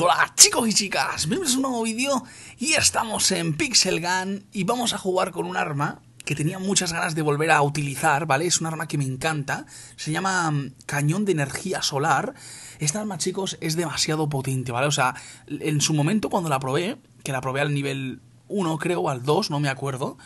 hola ah, chicos y chicas, bienvenidos a un nuevo vídeo y estamos en Pixel Gun y vamos a jugar con un arma que tenía muchas ganas de volver a utilizar, ¿vale? Es un arma que me encanta, se llama mm, cañón de energía solar. Esta arma chicos es demasiado potente, ¿vale? O sea, en su momento cuando la probé, que la probé al nivel 1 creo, o al 2, no me acuerdo,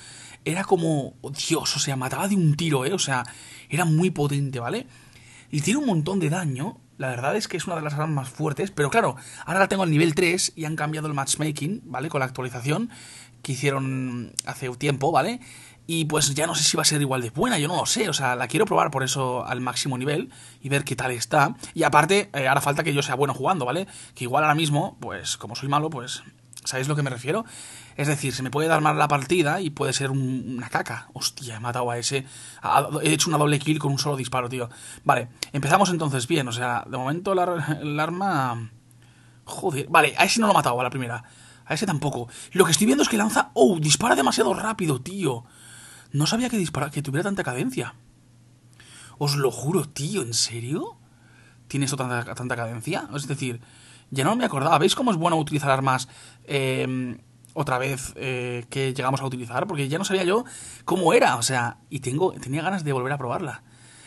era como, Dios, o sea, mataba de un tiro, ¿eh? O sea, era muy potente, ¿vale? vale y tiene un montón de daño. La verdad es que es una de las armas más fuertes, pero claro, ahora la tengo al nivel 3 y han cambiado el matchmaking, ¿vale? Con la actualización que hicieron hace tiempo, ¿vale? Y pues ya no sé si va a ser igual de buena, yo no lo sé, o sea, la quiero probar por eso al máximo nivel y ver qué tal está. Y aparte, eh, ahora falta que yo sea bueno jugando, ¿vale? Que igual ahora mismo, pues como soy malo, pues ¿Sabéis lo que me refiero? Es decir, se me puede dar mal la partida y puede ser una caca. Hostia, he matado a ese. he hecho una doble kill con un solo disparo, tío. Vale, empezamos entonces bien. O sea, de momento el arma. Joder. Vale, a ese no lo he matado a la primera. A ese tampoco. Lo que estoy viendo es que lanza. ¡Oh! Dispara demasiado rápido, tío. No sabía que dispara, que tuviera tanta cadencia. Os lo juro, tío, ¿en serio? ¿Tiene eso tanta, tanta cadencia? Es decir, ya no me acordaba. ¿Veis cómo es bueno utilizar armas em, otra vez eh, que llegamos a utilizar? Porque ya no sabía yo cómo era. O sea, y tengo, tenía ganas de volver a probarla.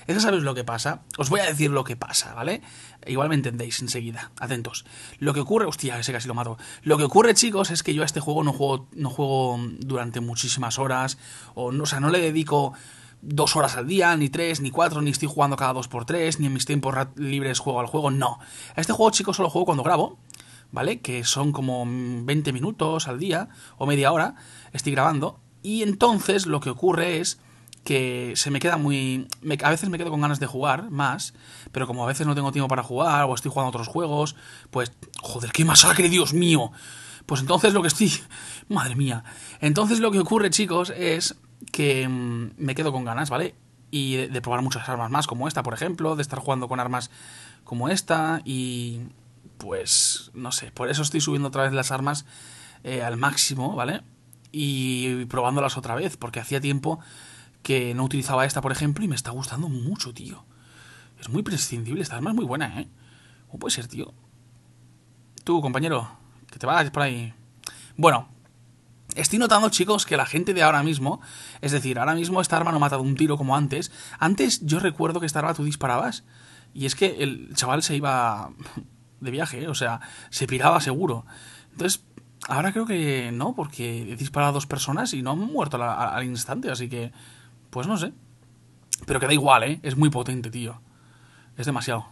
Es que sabéis lo que pasa. Os voy a decir lo que pasa, ¿vale? Igual me entendéis enseguida. Atentos. Lo que ocurre, hostia, ese casi lo mato. Lo que ocurre, chicos, es que yo a este juego no juego, no juego durante muchísimas horas. O, no, o sea, no le dedico dos horas al día, ni tres, ni cuatro, ni estoy jugando cada dos por tres, ni en mis tiempos libres juego al juego, no. Este juego, chicos, solo juego cuando grabo, ¿vale? Que son como 20 minutos al día o media hora, estoy grabando. Y entonces lo que ocurre es que se me queda muy... a veces me quedo con ganas de jugar más, pero como a veces no tengo tiempo para jugar o estoy jugando otros juegos, pues... Joder, qué masacre, Dios mío. Pues entonces lo que estoy... Madre mía. Entonces lo que ocurre, chicos, es que mm, me quedo con ganas, ¿vale? Y de, probar muchas armas más, como esta, por ejemplo, de estar jugando con armas como esta y pues no sé, por eso estoy subiendo otra vez las armas eh, al máximo, ¿vale? Y probándolas otra vez, porque hacía tiempo que no utilizaba esta, por ejemplo, y me está gustando mucho, tío. Es muy prescindible, esta arma es muy buena, ¿eh? ¿Cómo puede ser, tío? Tú, compañero, que te vayas por ahí. Bueno, Estoy notando, chicos, que la gente de ahora mismo, es decir, ahora mismo esta arma no mata de un tiro como antes. Antes yo recuerdo que esta arma tú disparabas y es que el chaval se iba de viaje, o sea, se piraba seguro. Entonces, ahora creo que no, porque he disparado a dos personas y no han muerto al, instante, así que, pues no sé. Pero queda igual, ¿eh? Es muy potente, tío. Es demasiado.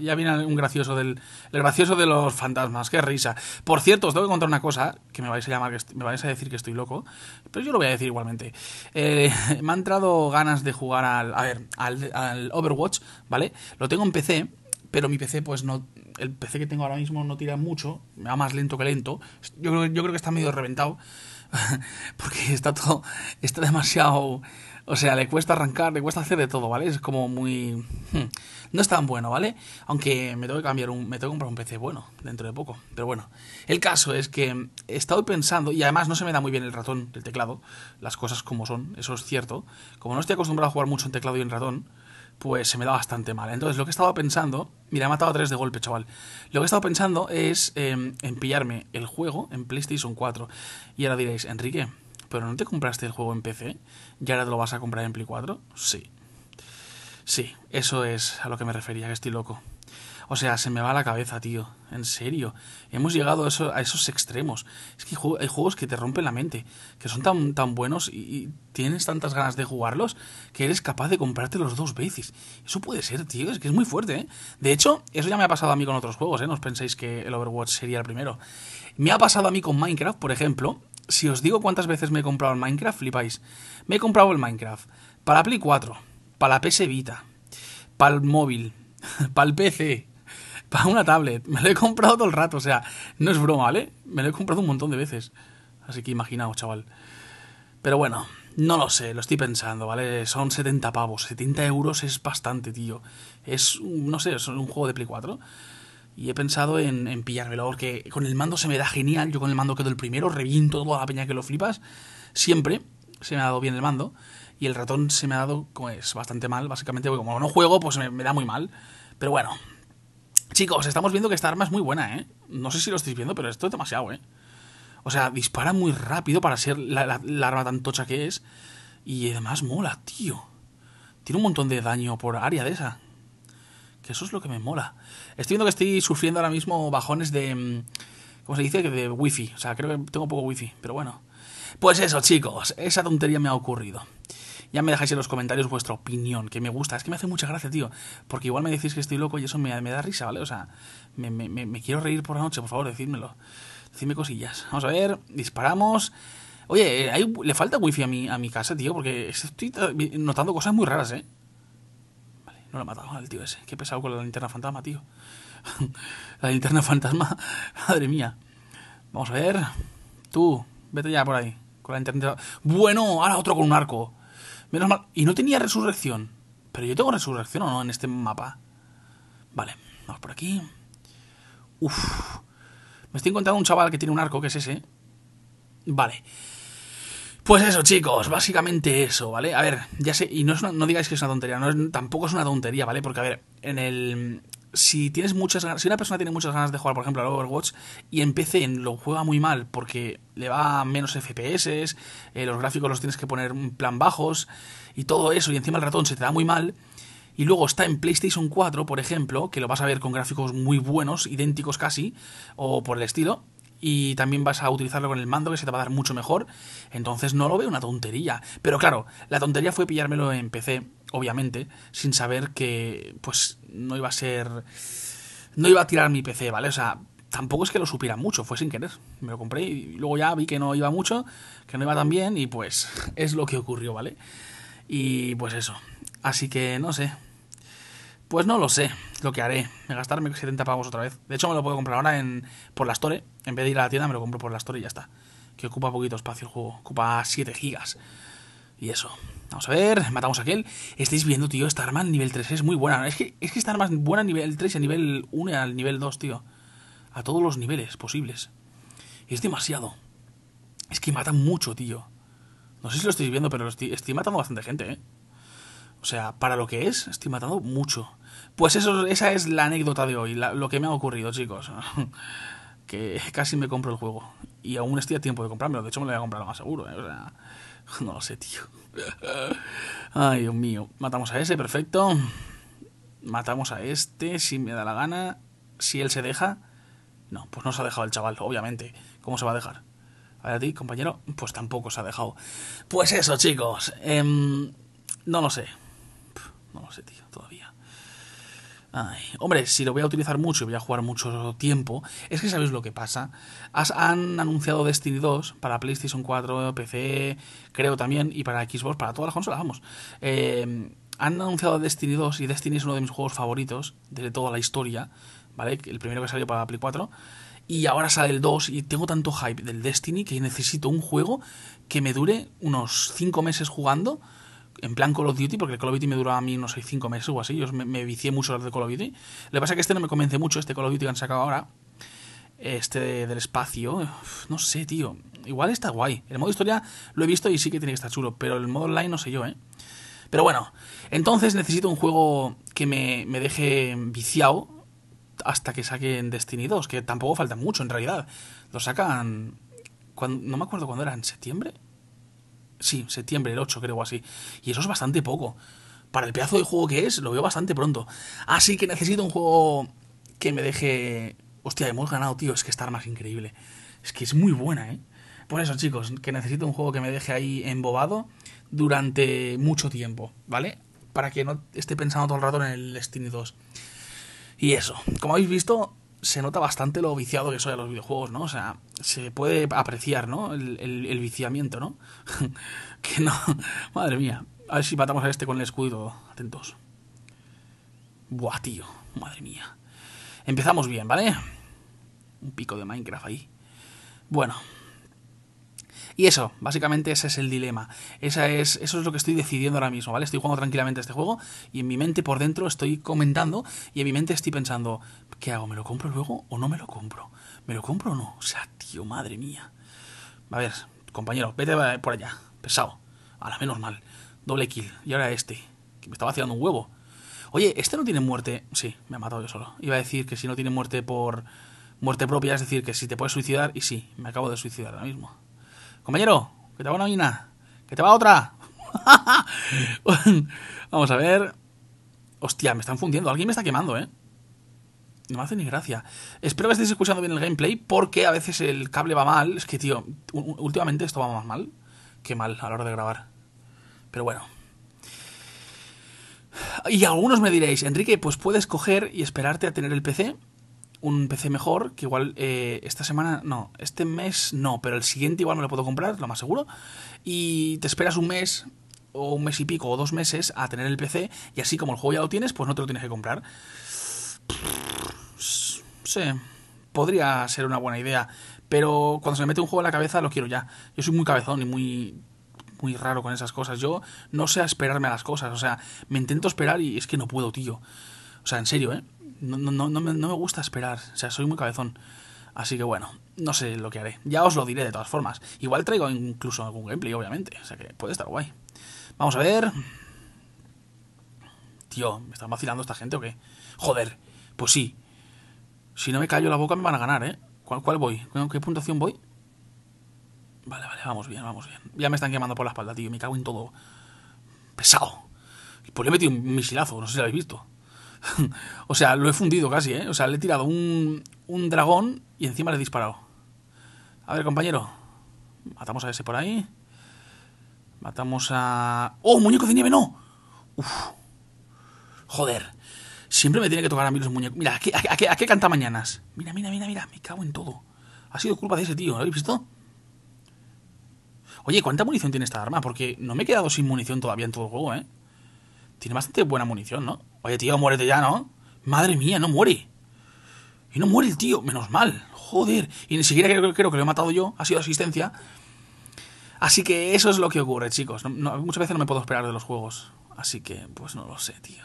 Ya viene un gracioso del. El gracioso de los fantasmas, qué risa. Por cierto, os tengo que contar una cosa que me vais a llamar, que me vais a decir que estoy loco, pero yo lo voy a decir igualmente. Eh, me han entrado ganas de jugar al. A ver, al, Overwatch, ¿vale? Lo tengo en PC, pero mi PC, pues no. El PC que tengo ahora mismo no tira mucho, me va más lento que lento. Yo, yo creo que está medio reventado, porque está todo. Está demasiado o sea, le cuesta arrancar, le cuesta hacer de todo, ¿vale? Es como muy... Hmm, no es tan bueno, ¿vale? Aunque me tengo que cambiar un... Me tengo que comprar un PC bueno dentro de poco. Pero bueno, el caso es que he estado pensando, y además no se me da muy bien el ratón, el teclado, las cosas como son, eso es cierto. Como no estoy acostumbrado a jugar mucho en teclado y en ratón, pues se me da bastante mal. Entonces, lo que estaba pensando, mira, he matado a tres de golpe, chaval. Lo que he estado pensando es em, en pillarme el juego en PlayStation 4. Y ahora diréis, Enrique, ¿pero no te compraste el juego en PC? ¿Y ahora te lo vas a comprar en Play 4? Sí. Sí, eso es a lo que me refería, que estoy loco. O sea, se me va la cabeza, tío. En serio. Hemos llegado a, esos extremos. Es que hay juegos que te rompen la mente, que son tan, buenos y, y, tienes tantas ganas de jugarlos que eres capaz de comprarte los dos veces. Eso puede ser, tío. Es que es muy fuerte, ¿eh? De hecho, eso ya me ha pasado a mí con otros juegos, ¿eh? No os penséis que el Overwatch sería el primero. Me ha pasado a mí con Minecraft, por ejemplo, si os digo cuántas veces me he comprado el Minecraft, flipáis. Me he comprado el Minecraft para la Play 4, para la PS Vita, para el móvil, para el PC, para una tablet. Me lo he comprado todo el rato, o sea, no es broma, ¿vale? Me lo he comprado un montón de veces. Así que imaginaos, chaval. Pero bueno, no lo sé, lo estoy pensando, ¿vale? Son 70 pavos. 70 euros es bastante, tío. Es, no sé, es un juego de Play 4. Y he pensado en, en pillármelo, porque con el mando se me da genial. Yo con el mando quedo el primero, reviento toda la peña que lo flipas. Siempre se me ha dado bien el mando. Y el ratón se me ha dado es pues, bastante mal, básicamente, como no juego, pues me, da muy mal. Pero bueno. Chicos, estamos viendo que esta arma es muy buena, ¿eh? No sé si lo estáis viendo, pero esto es demasiado, ¿eh? O sea, dispara muy rápido para ser la, arma tan tocha que es. Y además mola, tío. Tiene un montón de daño por área de esa. Que eso es lo que me mola. Estoy viendo que estoy sufriendo ahora mismo bajones de. Mm, ¿Cómo se dice? De wifi. O sea, creo que tengo poco wifi, pero bueno. Pues eso, chicos. Esa tontería me ha ocurrido. Ya me dejáis en los comentarios vuestra opinión, que me gusta. Es que me hace mucha gracia, tío. Porque igual me decís que estoy loco y eso me, da risa, ¿vale? O sea, me, quiero reír por la noche, por favor, decídmelo. Decidme cosillas. Vamos a ver, disparamos. Oye, eh, le falta wifi a mi, a mi casa, tío, porque estoy notando cosas muy raras, ¿eh? No lo ha matado al tío ese. Qué pesado con la linterna fantasma, tío. la linterna fantasma. Madre mía. Vamos a ver. Tú, vete ya por ahí. Con la linterna. Bueno, ahora otro con un arco. Menos mal. Y no tenía resurrección. Pero yo tengo resurrección o no en este mapa. Vale, vamos por aquí. Uf. Me estoy encontrando un chaval que tiene un arco, que es ese. Vale. Pues eso, chicos, básicamente eso, ¿vale? A ver, ya sé, y no, digáis que es una tontería, no tampoco es una tontería, ¿vale? Porque, a ver, en el. Si tienes muchas ganas, si una persona tiene muchas ganas de jugar, por ejemplo, al Overwatch, y en PC lo juega muy mal porque le va menos FPS, eh, los gráficos los tienes que poner en plan bajos, y todo eso, y encima el ratón se te da muy mal, y luego está en PlayStation 4, por ejemplo, que lo vas a ver con gráficos muy buenos, idénticos casi, o por el estilo, y también vas a utilizarlo con el mando que se te va a dar mucho mejor. Entonces no lo veo una tontería. Pero claro, la tontería fue pillármelo en PC, obviamente, sin saber que pues no iba a ser... No iba a tirar mi PC, ¿vale? O sea, tampoco es que lo supiera mucho, fue sin querer. Me lo compré y luego ya vi que no iba mucho, que no iba tan bien y pues es lo que ocurrió, ¿vale? Y pues eso. Así que no sé, pues no lo sé, lo que haré, Me gastarme 70 pavos otra vez. De hecho, me lo puedo comprar ahora en, por la Store. ¿eh? En vez de ir a la tienda, me lo compro por la Store y ya está. Que ocupa poquito espacio el juego, ocupa 7 gigas. Y eso. Vamos a ver, matamos a aquel. Estáis viendo, tío, esta en nivel 3 es muy buena. Es que, es que es buena a nivel 3 y a nivel 1 y al nivel 2, tío. A todos los niveles posibles. Es demasiado. Es que mata mucho, tío. No sé si lo estáis viendo, pero estoy, estoy matando bastante gente, ¿eh? O sea, para lo que es, estoy matando mucho. Pues eso, esa es la anécdota de hoy, lo que me ha ocurrido, chicos. que casi me compro el juego. Y aún estoy a tiempo de comprármelo. De hecho, me lo voy a comprar más seguro. ¿eh? O sea, no lo sé, tío. Ay, Dios mío. Matamos a ese, perfecto. Matamos a este, si me da la gana. Si él se deja. No, pues no se ha dejado el chaval, obviamente. ¿Cómo se va a dejar? A, ver, a ti, compañero, pues tampoco se ha dejado. Pues eso, chicos. Em, no lo sé. No lo sé, tío, todavía. hombre, si lo voy a utilizar mucho y voy a jugar mucho tiempo, es que sabéis lo que pasa. han anunciado Destiny 2 para PlayStation 4, PC, creo también, y para Xbox, para todas las consolas, vamos. Em, han anunciado Destiny 2 y Destiny es uno de mis juegos favoritos de toda la historia, ¿vale? El primero que salió para Play 4. Y ahora sale el 2 y tengo tanto hype del Destiny que necesito un juego que me dure unos 5 meses jugando en plan Call of Duty, porque el Call of Duty me duró a mí, no sé, 5 meses o así. Yo me, vicié mucho de Call of Duty. Lo que pasa es que este no me convence mucho, este Call of Duty que han sacado ahora. Este del espacio. No sé, tío. Igual está guay. El modo historia lo he visto y sí que tiene que estar chulo. Pero el modo online no sé yo, ¿eh? Pero bueno. Entonces necesito un juego que me, deje viciado hasta que saquen Destiny 2, que tampoco falta mucho en realidad. Lo sacan... Cuando, no me acuerdo cuándo era, en septiembre Sí, septiembre, el 8 creo así. Y eso es bastante poco. Para el pedazo de juego que es, lo veo bastante pronto. Así que necesito un juego que me deje... Hostia, hemos ganado, tío. Es que arma más increíble. Es que es muy buena, ¿eh? Por eso, chicos, que necesito un juego que me deje ahí embobado durante mucho tiempo, ¿vale? Para que no esté pensando todo el rato en el Destiny 2. Y eso, como habéis visto, se nota bastante lo viciado que soy a los videojuegos, ¿no? O sea, se puede apreciar, ¿no? El, viciamiento, ¿no? que no. Madre mía. A ver si matamos a este con el escudo. Atentos. Buah, tío. Madre mía. Empezamos bien, ¿vale? Un pico de Minecraft ahí. Bueno, y eso, básicamente ese es el dilema. Esa es, eso es lo que estoy decidiendo ahora mismo, ¿vale? Estoy jugando tranquilamente este juego y en mi mente por dentro estoy comentando y en mi mente estoy pensando, ¿qué hago? ¿Me lo compro luego o no me lo compro? ¿Me lo compro o no? O sea, tío, madre mía. A ver, compañero, vete por allá, pesado. a la menos mal. Doble kill. Y ahora este, que me estaba haciendo un huevo. Oye, este no tiene muerte. Sí, me ha matado yo solo. Iba a decir que si no tiene muerte por muerte propia, es decir, que si te puedes suicidar, y sí, me acabo de suicidar ahora mismo. Compañero, que te va una mina, que te va otra. Vamos a ver. Hostia, me están fundiendo. Alguien me está quemando, ¿eh? No me hace ni gracia. Espero que estéis escuchando bien el gameplay porque a veces el cable va mal. Es que, tío, últimamente esto va más mal que mal a la hora de grabar. Pero bueno. Y algunos me diréis, Enrique, pues puedes coger y esperarte a tener el PC un PC mejor, que igual eh, esta semana, no, este mes no, pero el siguiente igual me lo puedo comprar, lo más seguro. Y te esperas un mes, o un mes y pico, o dos meses a tener el PC, y así como el juego ya lo tienes, pues no te lo tienes que comprar. Sí, podría ser una buena idea, pero cuando se me mete un juego en la cabeza lo quiero ya. Yo soy muy cabezón y muy muy raro con esas cosas. Yo no sé esperarme a las cosas, o sea, me intento esperar y es que no puedo, tío. O sea, en serio, ¿eh? no, no, no, me, no me gusta esperar, o sea, soy muy cabezón. Así que bueno, no sé lo que haré. Ya os lo diré de todas formas. Igual traigo incluso algún gameplay, obviamente. O sea que puede estar guay. Vamos a ver. Tío, ¿me están vacilando esta gente o qué? Joder, pues sí. Si no me callo la boca me van a ganar, ¿eh? ¿Cuál, cuál voy? ¿Con qué puntuación voy? Vale, vale, vamos bien, vamos bien. Ya me están quemando por la espalda, tío. Me cago en todo. Pesado. Pues le he metido un misilazo, no sé si lo habéis visto. o sea, lo he fundido casi, ¿eh? O sea, le he tirado un, un dragón y encima le he disparado. A ver, compañero. Matamos a ese por ahí. Matamos a... ¡Oh, muñeco de nieve, no! Uf. Joder. Siempre me tiene que tocar a mí los muñecos. Mira, a qué canta mañanas? Mira, mira, mira, mira. Me cago en todo. Ha sido culpa de ese tío, ¿lo habéis visto? Oye, ¿cuánta munición tiene esta arma? Porque no me he quedado sin munición todavía en todo el juego, ¿eh? Tiene bastante buena munición, ¿no? Oye, tío, muérete ya, ¿no? Madre mía, no muere. Y no muere el tío, menos mal. Joder. Y ni siquiera creo, que lo he matado yo, ha sido asistencia. Así que eso es lo que ocurre, chicos. muchas veces no me puedo esperar de los juegos. Así que, pues no lo sé, tío.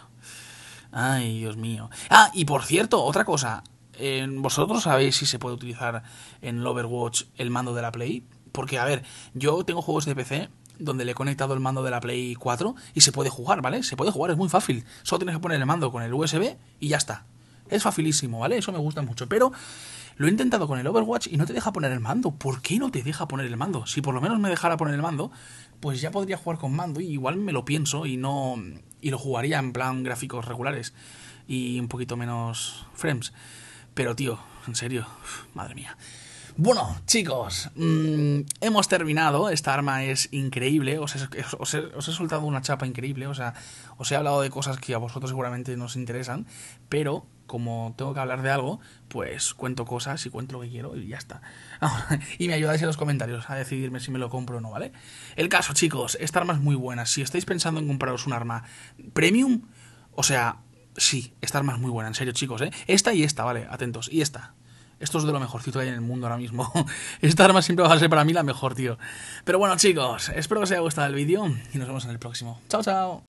Ay, Dios mío. Ah, y por cierto, otra cosa. Eh, ¿Vosotros sabéis si se puede utilizar en Overwatch el mando de la Play? Porque, a ver, yo tengo juegos de PC donde le he conectado el mando de la Play 4 y se puede jugar, ¿vale? Se puede jugar, es muy fácil. Solo tienes que poner el mando con el USB y ya está. Es facilísimo, ¿vale? Eso me gusta mucho. Pero lo he intentado con el Overwatch y no te deja poner el mando. ¿Por qué no te deja poner el mando? Si por lo menos me dejara poner el mando, pues ya podría jugar con mando y igual me lo pienso y no y lo jugaría en plan gráficos regulares y un poquito menos frames. Pero tío, en serio, madre mía. Bueno, chicos, mm, hemos terminado. Esta arma es increíble. Os he, soltado una chapa increíble. O sea, os he hablado de cosas que a vosotros seguramente nos interesan. Pero como tengo que hablar de algo, pues cuento cosas y cuento lo que quiero y ya está. y me ayudáis en los comentarios a decidirme si me lo compro o no, ¿vale? El caso, chicos, esta arma es muy buena. Si estáis pensando en compraros un arma premium, o sea, sí, esta arma es muy buena. En serio, chicos, ¿eh? Esta y esta, ¿vale? Atentos. Y esta. Esto es de lo mejorcito que hay en el mundo ahora mismo. Esta arma siempre va a ser para mí la mejor, tío. Pero bueno, chicos, espero que os haya gustado el vídeo y nos vemos en el próximo. ¡Chao, chao!